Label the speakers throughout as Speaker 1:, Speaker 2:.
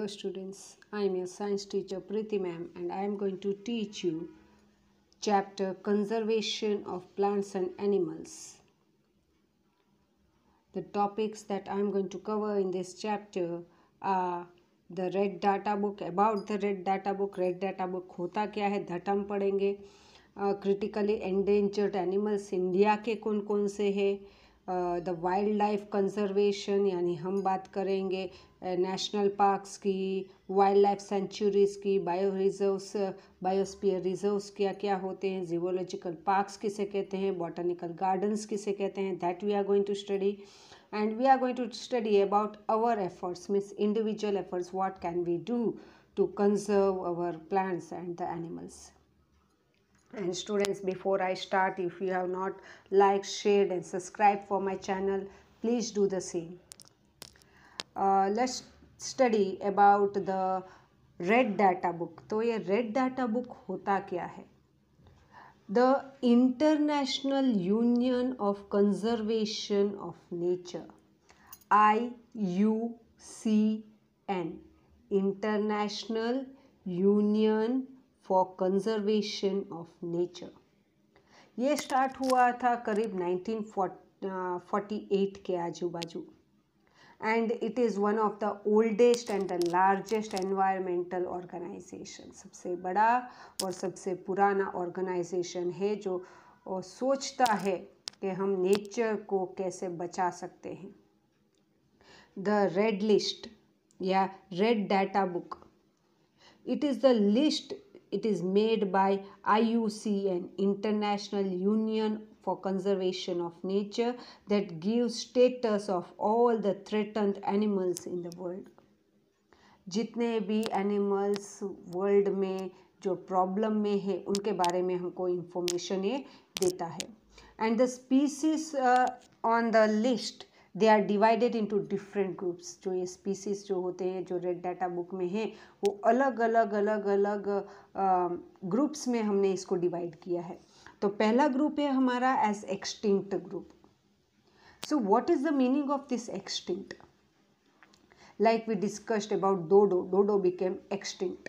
Speaker 1: Hello students, I am your science teacher Preeti ma'am and I am going to teach you chapter conservation of plants and animals. The topics that I am going to cover in this chapter are the red data book, about the red data book, red data book होता क्या है that हम पढ़ेंगे critically endangered animals India के कौन कौन से हैं द वाइल्ड लाइफ कंजर्वेशन यानी हम बात करेंगे नेशनल पार्क्स की वाइल्ड लाइफ सेंचुरीज़ की बायो रिजर्व्स बायोस्पियर रिजर्व्स क्या क्या होते हैं जियोलॉजिकल पार्क्स किसे कहते हैं बॉटनिकल गार्डन्स किसे कहते हैं that we are going to study and we are going to study about our efforts means individual efforts what can we do to conserve our plants and the animals and students before i start if you have not liked shared and subscribe for my channel please do the same uh, let's study about the red data book to ye red data book hota kya hai the international union of conservation of nature i u c n international union for conservation of nature ये start हुआ था करीब 1948 uh, के आजू बाजू and it is one of the oldest and the largest environmental organization सबसे बड़ा और सबसे पुराना ऑर्गेनाइजेशन है जो सोचता है कि हम नेचर को कैसे बचा सकते हैं द रेड लिस्ट या red data book it is the list It is made by IUCN, International Union for Conservation of Nature, that gives status of all the threatened animals in the world. जितने भी animals world में जो problem में है उनके बारे में हमको इंफॉर्मेशन ये देता है and the species on the list they are divided into different groups जो ये स्पीसीज जो होते हैं जो रेड डाटा बुक में हैं वो अलग अलग अलग अलग ग्रुप्स में हमने इसको डिवाइड किया है तो पहला ग्रुप है हमारा as extinct group so what is the meaning of this extinct like we discussed about dodo dodo became extinct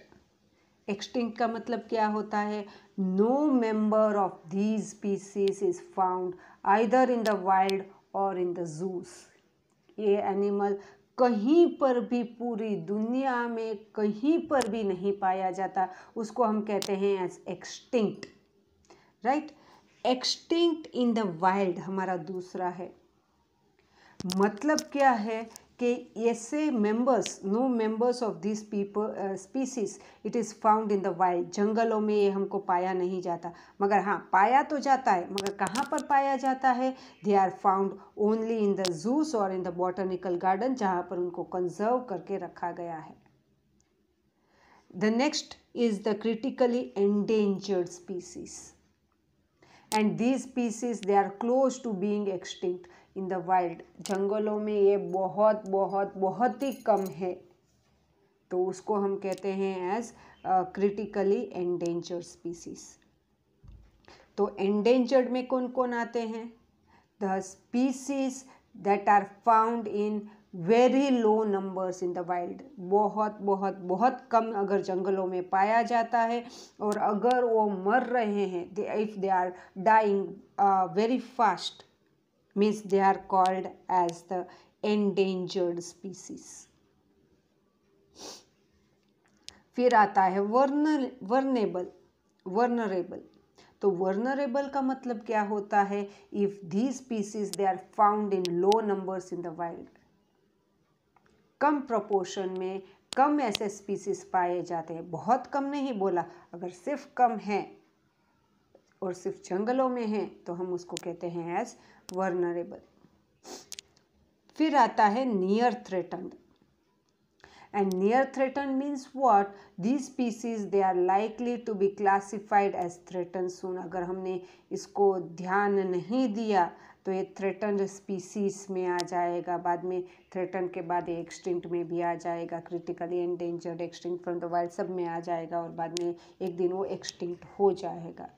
Speaker 1: extinct का मतलब क्या होता है no member of these species is found either in the wild और in the zoos ये animal कहीं पर भी पूरी दुनिया में कहीं पर भी नहीं पाया जाता उसको हम कहते हैं as extinct right extinct in the wild हमारा दूसरा है मतलब क्या है के ऐसे members no members of this people species it is found in the wild जंगलों में ये हमको पाया नहीं जाता मगर हाँ पाया तो जाता है मगर कहाँ पर पाया जाता है they are found only in the zoos और इन द बॉटनिकल गार्डन जहाँ पर उनको कंजर्व करके रखा गया है the next is the critically endangered species and these species they are close to being extinct in the wild जंगलों में ये बहुत बहुत बहुत ही कम है तो उसको हम कहते हैं एज क्रिटिकली एंडेंजर्ड स्पीसीज तो एंडेंजर्ड में कौन कौन आते हैं the species that are found in very low numbers in the wild बहुत बहुत बहुत कम अगर जंगलों में पाया जाता है और अगर वो मर रहे हैं if they are dying very fast means they are called as the endangered species फिर आता है वर्न वर्नेबल वर्नरेबल तो वर्नरेबल का मतलब क्या होता है if the species they are found in low numbers in the wild कम प्रपोर्शन में कम ऐसे स्पीसीज पाए जाते हैं बहुत कम नहीं बोला अगर सिर्फ कम है और सिर्फ जंगलों में है तो हम उसको कहते हैं एज वर्नरेबल फिर आता है near threatened and near threaten means what the species they are likely to be classified as threaten soon अगर हमने इसको ध्यान नहीं दिया तो ये थ्रेटन स्पीसीज में आ जाएगा बाद में थ्रेटन के बाद ये एक्सटिंक्ट में भी आ जाएगा critically endangered extinct from the wild सब में आ जाएगा और बाद में एक दिन वो एक्सटिंक्ट हो जाएगा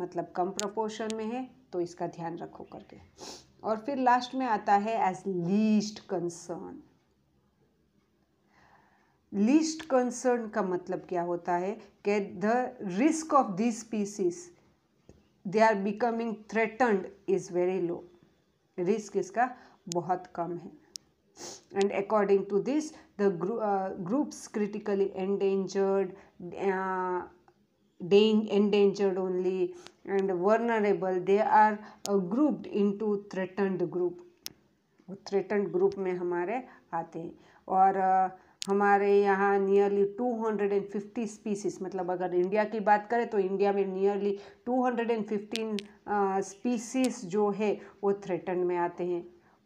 Speaker 1: मतलब कम प्रपोर्शन में है तो इसका ध्यान रखो करके और फिर लास्ट में आता है as least concern least concern का मतलब क्या होता है कि the risk of this species they are becoming threatened is very low risk इसका बहुत कम है and according to this the groups critically endangered endangered only and vulnerable they are uh, grouped into threatened group threatened group में हमारे आते हैं और uh, हमारे यहाँ नियरली 250 स्पीसीज मतलब अगर इंडिया की बात करें तो इंडिया में नियरली 215 स्पीसीज जो है वो थ्रेटन में आते हैं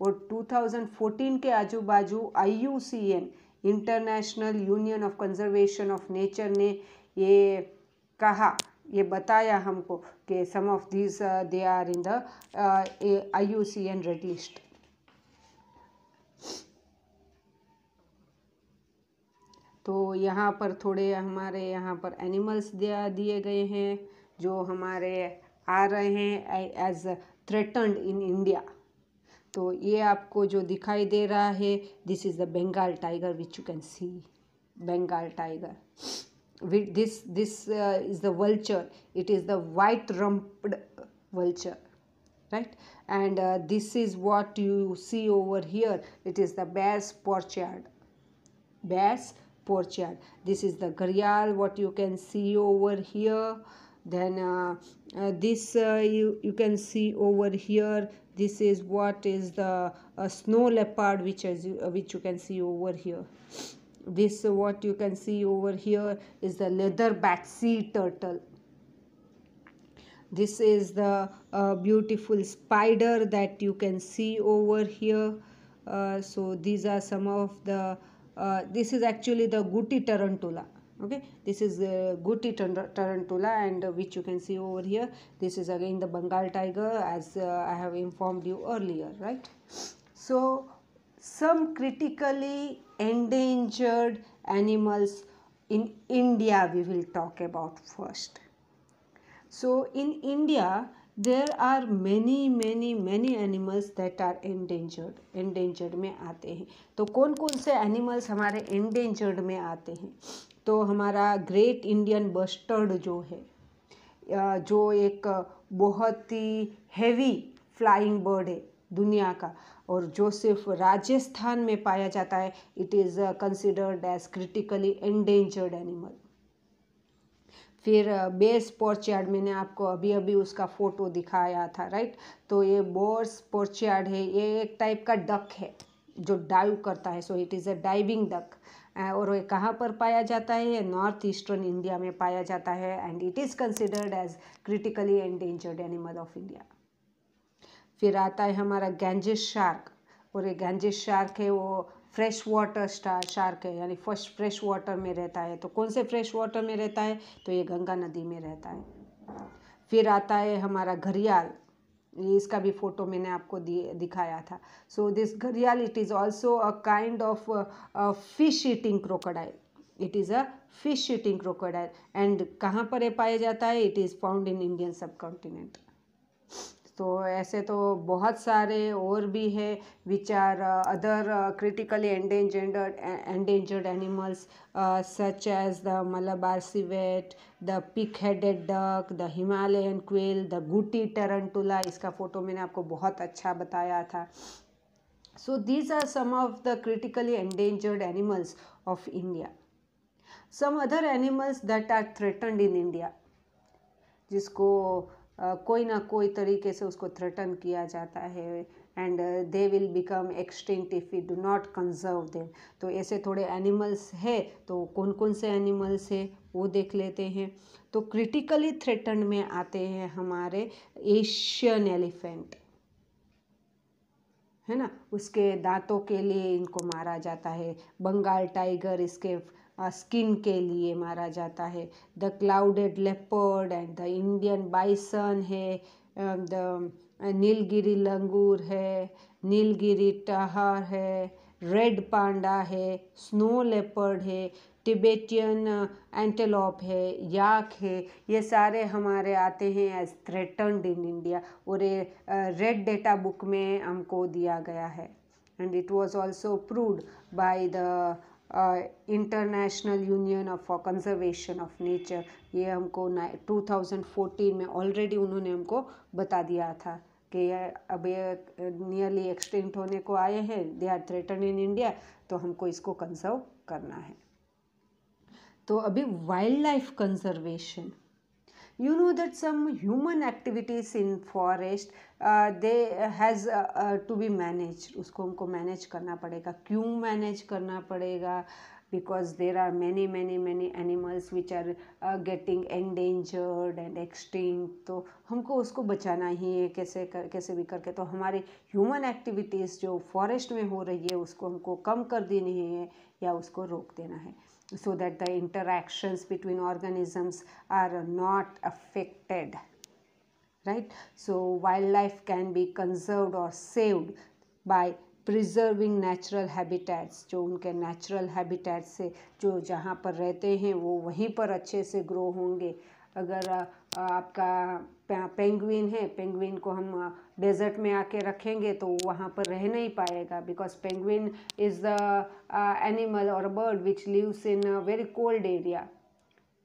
Speaker 1: और 2014 के आजू बाजू I U C N international union of conservation of nature ने ये कहा ये बताया हमको कि some of this they are in the I U C N red list तो यहाँ पर थोड़े हमारे यहाँ पर एनिमल्स दिए गए हैं जो हमारे आ रहे हैं एज थ्रेटन्ड इन इंडिया तो ये आपको जो दिखाई दे रहा है this is the Bengal tiger which you can see Bengal tiger this this uh, is the vulture it is the white rumped vulture right and uh, this is what you see over here it is the bear's porchard bear's porchard this is the gharial what you can see over here then uh, uh this uh, you, you can see over here this is what is the uh, snow leopard which is which you can see over here this uh, what you can see over here is the leatherback sea turtle this is the uh, beautiful spider that you can see over here uh, so these are some of the uh, this is actually the guti tarantula okay this is the guti tarantula and uh, which you can see over here this is again the bengal tiger as uh, i have informed you earlier right so some critically endangered animals in India we will talk about first. So in India there are many many many animals that are endangered endangered में आते हैं तो कौन कौन से animals हमारे endangered में आते हैं तो हमारा great indian bustard जो है जो एक बहुत ही heavy flying bird है दुनिया का और जो सिर्फ राजस्थान में पाया जाता है it is considered as critically endangered animal फिर बेस uh, पोर्चयार्ड मैंने आपको अभी अभी उसका फ़ोटो दिखाया था राइट तो ये बोर्स पोर्चयार्ड है ये एक टाइप का डक है जो डाइव करता है so it is a diving duck और ये कहाँ पर पाया जाता है ये नॉर्थ ईस्टर्न इंडिया में पाया जाता है and it is considered as critically endangered animal of India फिर आता है हमारा गैंजेस शार्क और ये गैंजेस शार्क है वो फ्रेश वाटर स्टार शार्क है यानी फर्स्ट फ्रेश वाटर में रहता है तो कौन से फ्रेश वाटर में रहता है तो ये गंगा नदी में रहता है फिर आता है हमारा घरियाल इसका भी फ़ोटो मैंने आपको दिखाया था so this gharial it is also a kind of fish eating crocodile it is a fish eating crocodile and कहाँ पर पाया जाता है it is found in Indian subcontinent तो ऐसे तो बहुत सारे और भी है which are other critically endangered endangered animals such as the Malabar civet the pink headed duck the Himalayan quail the Gooty tarantula इसका फ़ोटो मैंने आपको बहुत अच्छा बताया था so these are some of the critically endangered animals of India some other animals that are threatened in India जिसको कोई ना कोई तरीके से उसको थ्रेटन किया जाता है and they will become extinct if we do not conserve them तो ऐसे थोड़े एनिमल्स है तो कौन कौन से एनिमल्स है वो देख लेते हैं तो क्रिटिकली थ्रेटन में आते हैं हमारे एशियन एलिफेंट है ना उसके दांतों के लिए इनको मारा जाता है बंगाल टाइगर इसके स्किन के लिए मारा जाता है the clouded leopard and the Indian bison है द नीलगिरी लंगूर है नीलगिरी टहर है रेड पांडा है स्नो लेपर्ड है टिबेटियन एंटेलॉप uh, है याक है ये सारे हमारे आते हैं एज थ्रेटन्ड इन इंडिया और ये रेड डेटा बुक में हमको दिया गया है and it was also proved by the international union of for conservation of nature ये हमको टू थाउजेंड फोर्टीन में ऑलरेडी उन्होंने हमको बता दिया था कि अब ये नियरली uh, एक्सटिंक्ट होने को आए हैं they are threaten in India तो हमको इसको कंजर्व करना है तो अभी wildlife conservation you know that some human activities in forest uh, they has uh, uh, to be managed उसको हमको manage करना पड़ेगा क्यों manage करना पड़ेगा uh, because there are many many many animals which are uh, getting endangered and extinct तो हमको उसको बचाना ही है कैसे कर कैसे भी करके तो हमारी human activities जो forest में हो रही है उसको हमको कम कर देनी है या उसको रोक देना है so that the interactions between organisms are not affected right so wildlife can be conserved or saved by preserving natural habitats जो उनके नेचुरल हैबिटेट्स से जो जहाँ पर रहते हैं वो वहीं पर अच्छे से ग्रो होंगे अगर आपका पेंगुइन है पेंगुइन को हम डेजर्ट में आके रखेंगे तो वहाँ पर रह नहीं पाएगा because penguin is the animal और bird which lives in very cold area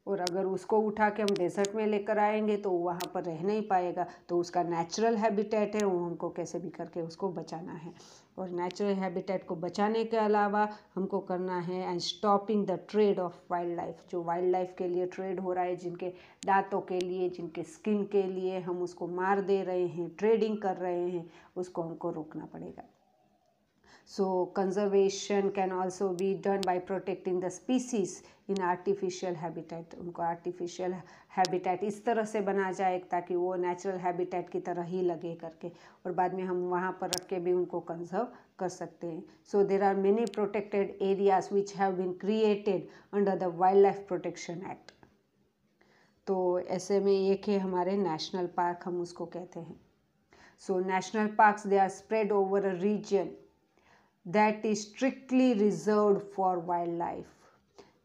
Speaker 1: और अगर उसको उठा के हम डेजर्ट में लेकर आएंगे तो वहाँ पर रह नहीं पाएगा तो उसका नेचुरल हैबिटेट है वो हमको कैसे भी करके उसको बचाना है और नेचुरल हैबिटेट को बचाने के अलावा हमको करना है and stopping the trade of wildlife जो वाइल्ड लाइफ के लिए ट्रेड हो रहा है जिनके दांतों के लिए जिनके स्किन के लिए हम उसको मार दे रहे हैं ट्रेडिंग कर रहे हैं उसको हमको रोकना पड़ेगा so conservation can also be done by protecting the species in artificial habitat उनको आर्टिफिशियल हैबिटेट इस तरह से बनाया जाए ताकि वो नेचुरल हैबिटेट की तरह ही लगे करके और बाद में हम वहाँ पर रख के भी उनको कंजर्व कर सकते हैं so there are many protected areas which have been created under the wildlife protection act तो ऐसे में एक है हमारे नेशनल पार्क हम उसको कहते हैं so national park they are spread over a region that is strictly reserve for wildlife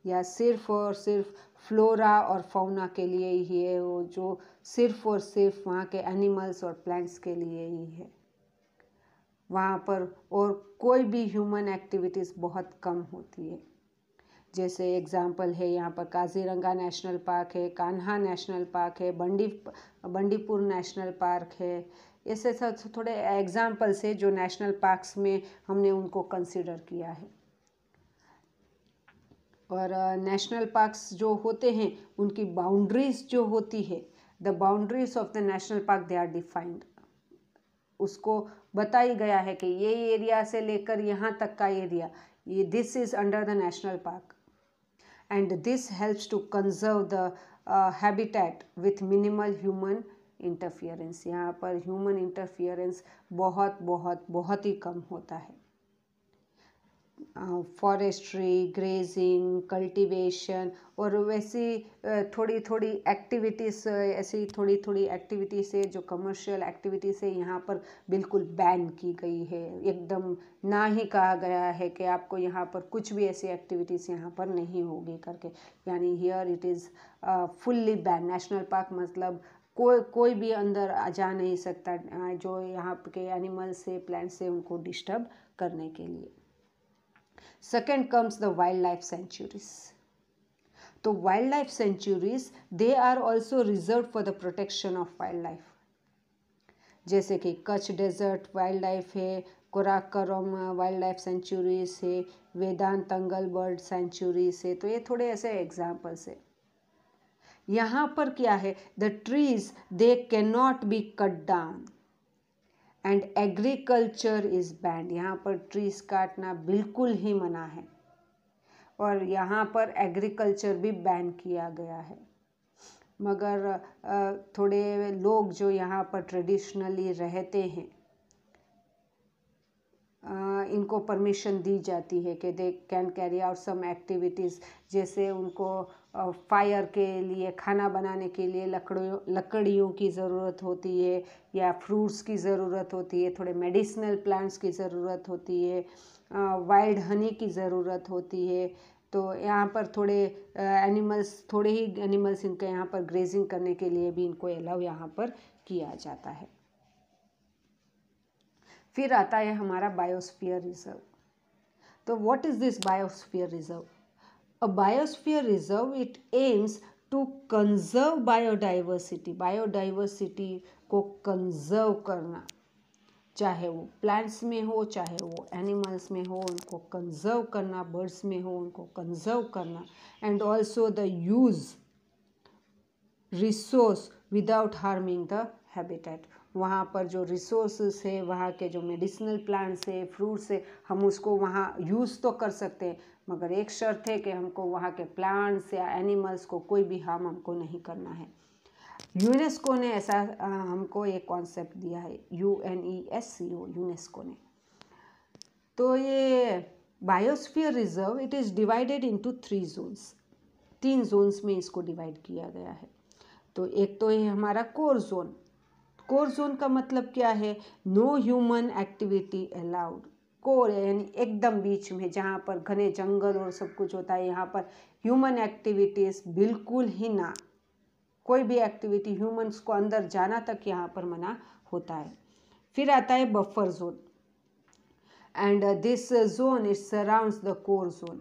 Speaker 1: या सिर्फ और सिर्फ फ्लोरा और फौना के लिए ही है वो जो सिर्फ और सिर्फ वहाँ के एनिमल्स और प्लांट्स के लिए ही है वहाँ पर और कोई भी ह्यूमन एक्टिविटीज़ बहुत कम होती है जैसे एग्जाम्पल है यहाँ पर काजीरंगा नेशनल पार्क है कान्हा नेशनल पार्क है बंडी बंडीपुर नेशनल पार्क है ऐसे थोड़े एग्जाम्पल्स है जो नेशनल पार्क्स में हमने उनको कंसिडर किया है और नेशनल पार्क्स जो होते हैं उनकी बाउंड्रीज जो होती है the boundaries of the national park they are defined उसको बताई गया है कि ये एरिया से लेकर यहाँ तक का एरिया ये this is under the national park and this helps to conserve the habitat with minimal human interference यहाँ पर ह्यूमन इंटरफियरेंस बहुत बहुत बहुत ही कम होता है फॉरेस्ट्री ग्रेजिंग कल्टीवेशन और वैसी थोड़ी थोड़ी एक्टिविटीज़ ऐसी थोड़ी थोड़ी एक्टिविटी से जो कमर्शियल एक्टिविटी से यहाँ पर बिल्कुल बैन की गई है एकदम ना ही कहा गया है कि आपको यहाँ पर कुछ भी ऐसी एक्टिविटीज़ यहाँ पर नहीं होगी करके यानी here it is fully ban national park मतलब कोई कोई भी अंदर जा नहीं सकता जो यहाँ के एनिमल्स से प्लांट्स से उनको डिस्टर्ब करने के लिए second comes the wildlife sanctuaries तो wildlife sanctuaries they are also reserve for the protection of wildlife जैसे कि कच्छ डेजर्ट वाइल्ड लाइफ है कोराकरम वाइल्ड लाइफ सेंचुरीज है वेदांत अंगल बर्ड सेंचुरीज है तो ये थोड़े ऐसे एग्जाम्पल्स है यहाँ पर क्या है the trees they can not be cut down and agriculture is banned यहाँ पर ट्रीज काटना बिल्कुल ही मना है और यहाँ पर एग्रीकल्चर भी बैन किया गया है मगर थोड़े लोग जो यहाँ पर ट्रेडिशनली रहते हैं इनको परमिशन दी जाती है कि they can carry out some activities जैसे उनको फायर के लिए खाना बनाने के लिए लकड़ियों लकड़ियों की ज़रूरत होती है या फ्रूट्स की ज़रूरत होती है थोड़े मेडिसिनल प्लांट्स की ज़रूरत होती है वाइल्ड हनी की ज़रूरत होती है तो यहाँ पर थोड़े एनिमल्स थोड़े ही एनिमल्स इनके यहाँ पर ग्रेजिंग करने के लिए भी इनको अलाउ यहाँ पर किया जाता है फिर आता है हमारा बायोस्फीयर रिजर्व तो what is this biosphere reserve a biosphere reserve it aims to conserve biodiversity biodiversity को कंजर्व करना चाहे वो प्लांट्स में हो चाहे वो एनिमल्स में हो उनको कंजर्व करना बर्ड्स में हो उनको कंजर्व करना and also the use resource without harming the habitat वहाँ पर जो रिसोर्स है वहाँ के जो मेडिसिनल प्लांट्स है फ्रूट्स है हम उसको वहाँ यूज़ तो कर सकते हैं मगर एक शर्त है कि हमको वहाँ के प्लांट्स या एनिमल्स को कोई भी हार्म हमको नहीं करना है यूनेस्को ने ऐसा हमको ये कॉन्सेप्ट दिया है U N E S C O UNESCO ने तो ये biosphere reserve it is divided into three zones तीन जोन्स में इसको डिवाइड किया गया है तो एक तो ये हमारा कोर जोन कोर जोन का मतलब क्या है no human activity allowed core यानी एकदम बीच में जहाँ पर घने जंगल और सब कुछ होता है यहाँ पर ह्यूमन एक्टिविटीज़ बिल्कुल ही ना कोई भी एक्टिविटी ह्यूमंस को अंदर जाना तक यहाँ पर मना होता है फिर आता है buffer zone and this zone is surrounds the core zone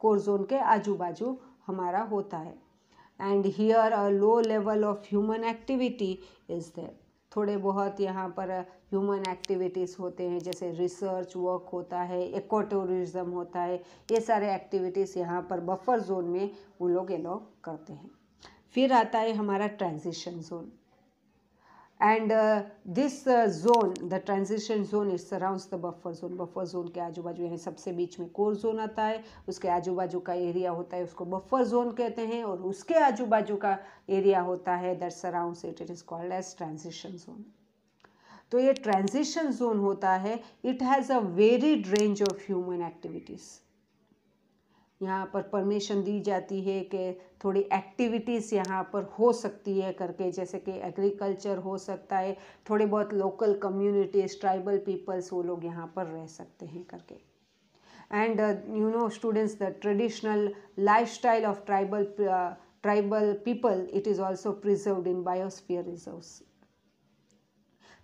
Speaker 1: core zone के आजू बाजू हमारा होता है and here a low level of human activity is there थोड़े बहुत यहाँ पर ह्यूमन एक्टिविटीज़ होते हैं जैसे रिसर्च वर्क होता है एको टूरिज़म होता है ये सारे एक्टिविटीज़ यहाँ पर बफर जोन में वो लोग एलो करते हैं फिर आता है हमारा transition zone and this zone the transition zone is surrounds the buffer zone buffer zone के आजू बाजू यानी सबसे बीच में कोर जोन आता है उसके आजू बाजू का एरिया होता है उसको बफर जोन कहते हैं और उसके आजू बाजू का एरिया होता है that surrounds it it is called as transition zone तो ये ट्रांजिशन जोन होता है it has a varied range of human activities यहाँ पर परमिशन दी जाती है कि थोड़ी एक्टिविटीज़ यहाँ पर हो सकती है करके जैसे कि एग्रीकल्चर हो सकता है थोड़े बहुत लोकल कम्युनिटीज़ ट्राइबल पीपल्स वो लोग यहाँ पर रह सकते हैं करके and you know students the traditional lifestyle of tribal tribal people it is also preserve in biosphere reserves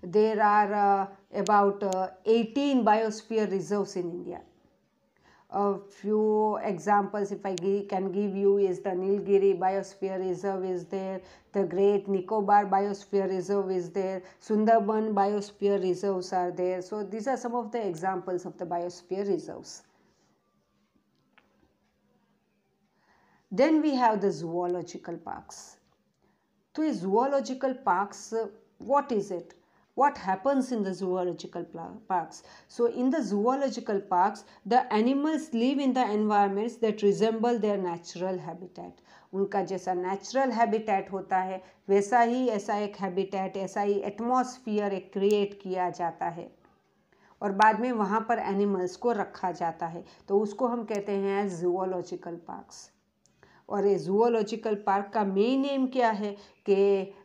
Speaker 1: there are uh, about uh, 18 biosphere reserves in India. A few examples if I can give you is the Nilgiri Biosphere Reserve is there, the Great Nicobar Biosphere Reserve is there, Sundarban Biosphere Reserves are there. So these are some of the examples of the biosphere reserves. Then we have the zoological parks. So, zoological parks, uh, what is it? what happens in the zoological parks so in the zoological parks the animals live in the environments that resemble their natural habitat उनका जैसा natural habitat होता है वैसा ही ऐसा एक habitat ऐसा ही atmosphere एक create किया जाता है और बाद में वहाँ पर एनिमल्स को रखा जाता है तो उसको हम कहते हैं एज जूलॉजिकल पार्क्स और ये जुअलॉजिकल पार्क का मेन एम क्या है कि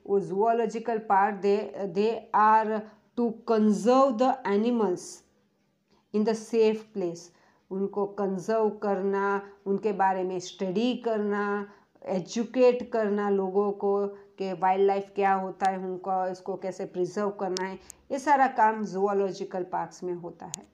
Speaker 1: वो zoological park they they are to conserve the animals in the safe place उनको कंजर्व करना उनके बारे में स्टडी करना एजुकेट करना लोगों को कि वाइल्ड लाइफ क्या होता है उनको इसको कैसे प्रिजर्व करना है ये सारा काम जुअलॉजिकल पार्क्स में होता है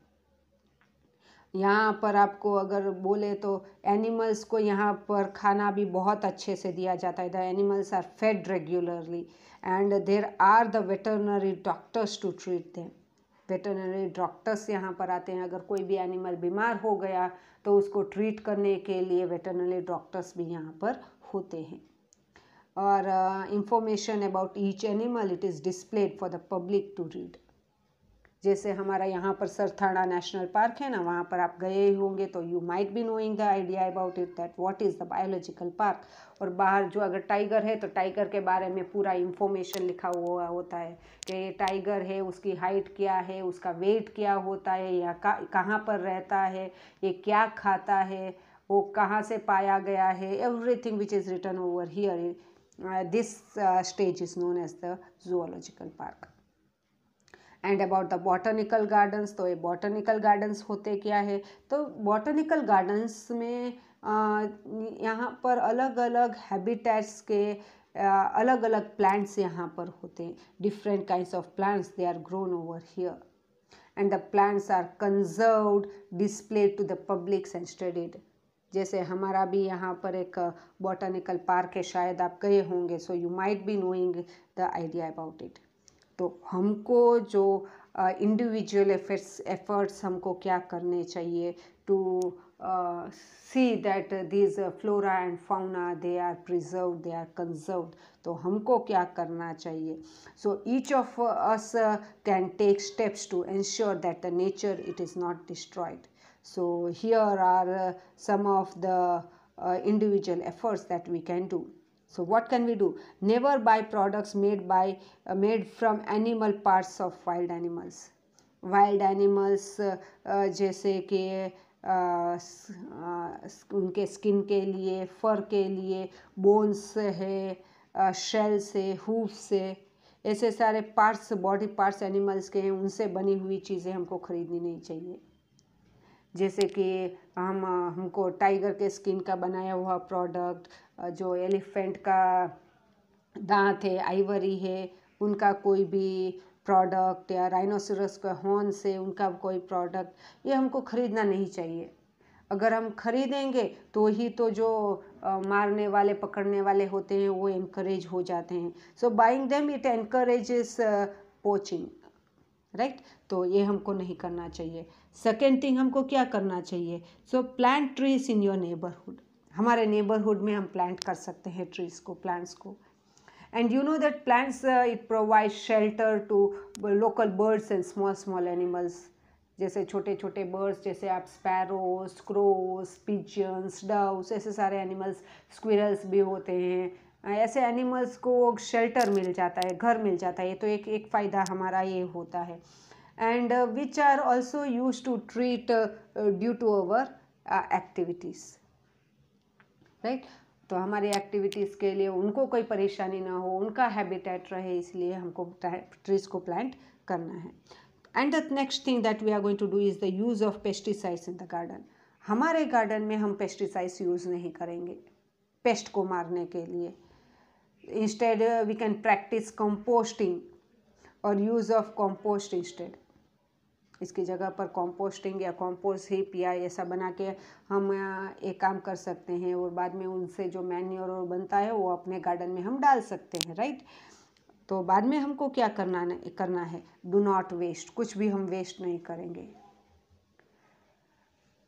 Speaker 1: यहाँ पर आपको अगर बोले तो एनिमल्स को यहाँ पर खाना भी बहुत अच्छे से दिया जाता है the animals are fed regularly and there are the veterinary doctors to treat them veterinary doctors यहाँ पर आते हैं अगर कोई भी एनिमल बीमार हो गया तो उसको ट्रीट करने के लिए वेटरनरी डॉक्टर्स भी यहाँ पर होते हैं और information about each animal it is displayed for the public to read जैसे हमारा यहाँ पर सरथाड़ा नेशनल पार्क है ना वहाँ पर आप गए ही होंगे तो you might be knowing the idea about it that what is the biological park और बाहर जो अगर टाइगर है तो टाइगर के बारे में पूरा इंफॉर्मेशन लिखा हुआ होता है कि ये टाइगर है उसकी हाइट क्या है उसका वेट क्या होता है या कहाँ पर रहता है ये क्या खाता है वो कहाँ से पाया गया है everything which is written over here this stage is known as the zoological park and about the botanical gardens तो ये बॉटनिकल गार्डन्स होते क्या है तो बॉटनिकल गार्डन्स में यहाँ पर अलग अलग हैबिटेट्स के अलग अलग प्लांट्स यहाँ पर होते हैं different kind of plants they are grown over here and the plants are conserve display to the public and studied जैसे हमारा भी यहाँ पर एक बॉटनिकल पार्क है शायद आप गए होंगे so you might be knowing the idea about it तो हमको जो इंडिविजुअल एफर्ट्स एफर्ट्स हमको क्या करने चाहिए to see that these flora and fauna they are preserve they are conserve तो हमको क्या करना चाहिए so each of us can take steps to ensure that the nature it is not destroyed so here are some of the individual efforts that we can do So what can we do? Never buy products made by uh, made from animal parts of wild animals. Wild animals uh, uh, जैसे कि uh, uh, उनके skin के लिए फर के लिए bones है shells है hoof है ऐसे सारे पार्ट्स बॉडी पार्ट्स एनिमल्स के हैं उनसे बनी हुई चीज़ें हमको ख़रीदनी नहीं चाहिए जैसे कि हम uh, हमको टाइगर के स्किन का बनाया हुआ प्रोडक्ट जो एलिफेंट का दांत है आइवरी है उनका कोई भी प्रोडक्ट या राइनोसरस का हॉर्न से उनका कोई प्रोडक्ट ये हमको ख़रीदना नहीं चाहिए अगर हम खरीदेंगे तो ही तो जो आ, मारने वाले पकड़ने वाले होते हैं वो इनक्रेज हो जाते हैं so buying them it encourages poaching right तो ये हमको नहीं करना चाहिए सेकेंड थिंग हमको क्या करना चाहिए so plant trees in your neighbourhood हमारे नेबरहुड में हम प्लांट कर सकते हैं ट्रीज़ को प्लांट्स को and you know that plants it provide shelter to local birds and small small animals जैसे छोटे छोटे बर्ड्स जैसे आप स्पैरोस क्रोस पिजन्स डव्स ऐसे सारे एनिमल्स स्क्विरल्स भी होते हैं uh, ऐसे एनिमल्स को शेल्टर मिल जाता है घर मिल जाता है ये तो एक एक फ़ायदा हमारा ये होता है and which are also use to treat due to our activities right तो हमारे एक्टिविटीज़ के लिए उनको कोई परेशानी ना हो उनका हैबिटेट रहे इसलिए हमको ट्रीज़ को प्लांट करना है and the next thing that we are going to do is the use of pesticides in the garden हमारे गार्डन में हम पेस्टिसाइड्स यूज़ नहीं करेंगे पेस्ट को मारने के लिए instead we can practise composting और यूज़ ऑफ कंपोस्ट इंस्टेड इसकी जगह पर कॉम्पोस्टिंग या कॉम्पोस्ट हीप या ऐसा बना के हम एक काम कर सकते हैं और बाद में उनसे जो मैन्योर बनता है वो अपने गार्डन में हम डाल सकते हैं राइट तो बाद में हमको क्या करना करना है डू नॉट वेस्ट कुछ भी हम वेस्ट नहीं करेंगे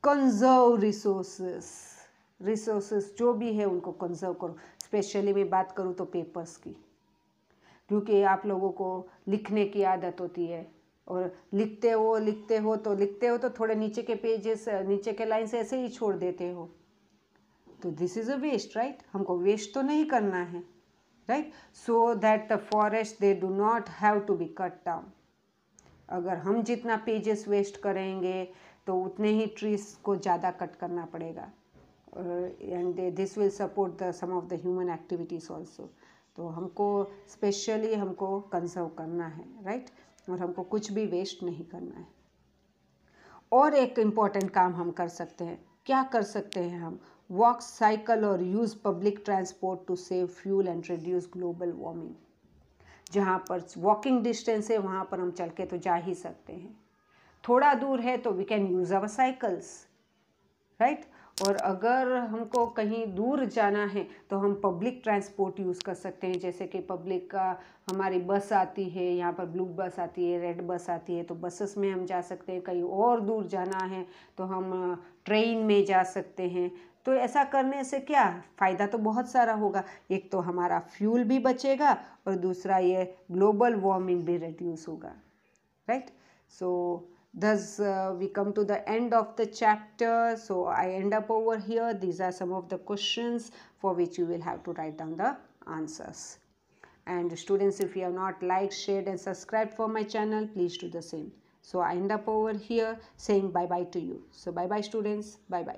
Speaker 1: कंजर्व रिसोर्सेस रिसोर्सेस जो भी है उनको कंजर्व करो स्पेशली मैं बात करूँ तो पेपर्स की क्योंकि आप लोगों को लिखने की आदत होती है और लिखते हो लिखते हो तो लिखते हो तो थोड़े नीचे के पेजेस नीचे के लाइन्स ऐसे ही छोड़ देते हो तो this is a waste right हमको वेस्ट तो नहीं करना है right so that the forest they do not have to be cut down अगर हम जितना पेजेस वेस्ट करेंगे तो उतने ही ट्रीज को ज़्यादा कट करना पड़ेगा and this will support the some of the human activities also तो हमको स्पेशली हमको कंजर्व करना है राइट right? और हमको कुछ भी वेस्ट नहीं करना है और एक इम्पॉर्टेंट काम हम कर सकते हैं क्या कर सकते हैं हम वॉक साइकिल और use public transport to save fuel and reduce global warming जहाँ पर वॉकिंग डिस्टेंस है वहाँ पर हम चल के तो जा ही सकते हैं थोड़ा दूर है तो we can use our cycles right और अगर हमको कहीं दूर जाना है तो हम पब्लिक ट्रांसपोर्ट यूज़ कर सकते हैं जैसे कि पब्लिक का हमारी बस आती है यहाँ पर ब्लू बस आती है रेड बस आती है तो बसेस में हम जा सकते हैं कहीं और दूर जाना है तो हम ट्रेन में जा सकते हैं तो ऐसा करने से क्या फ़ायदा तो बहुत सारा होगा एक तो हमारा फ्यूल भी बचेगा और दूसरा ये ग्लोबल वार्मिंग भी रिड्यूस होगा right so thus uh, we come to the end of the chapter so i end up over here these are some of the questions for which you will have to write down the answers and students if you have not liked shared and subscribed for my channel please do the same so i end up over here saying bye bye to you so bye bye students bye bye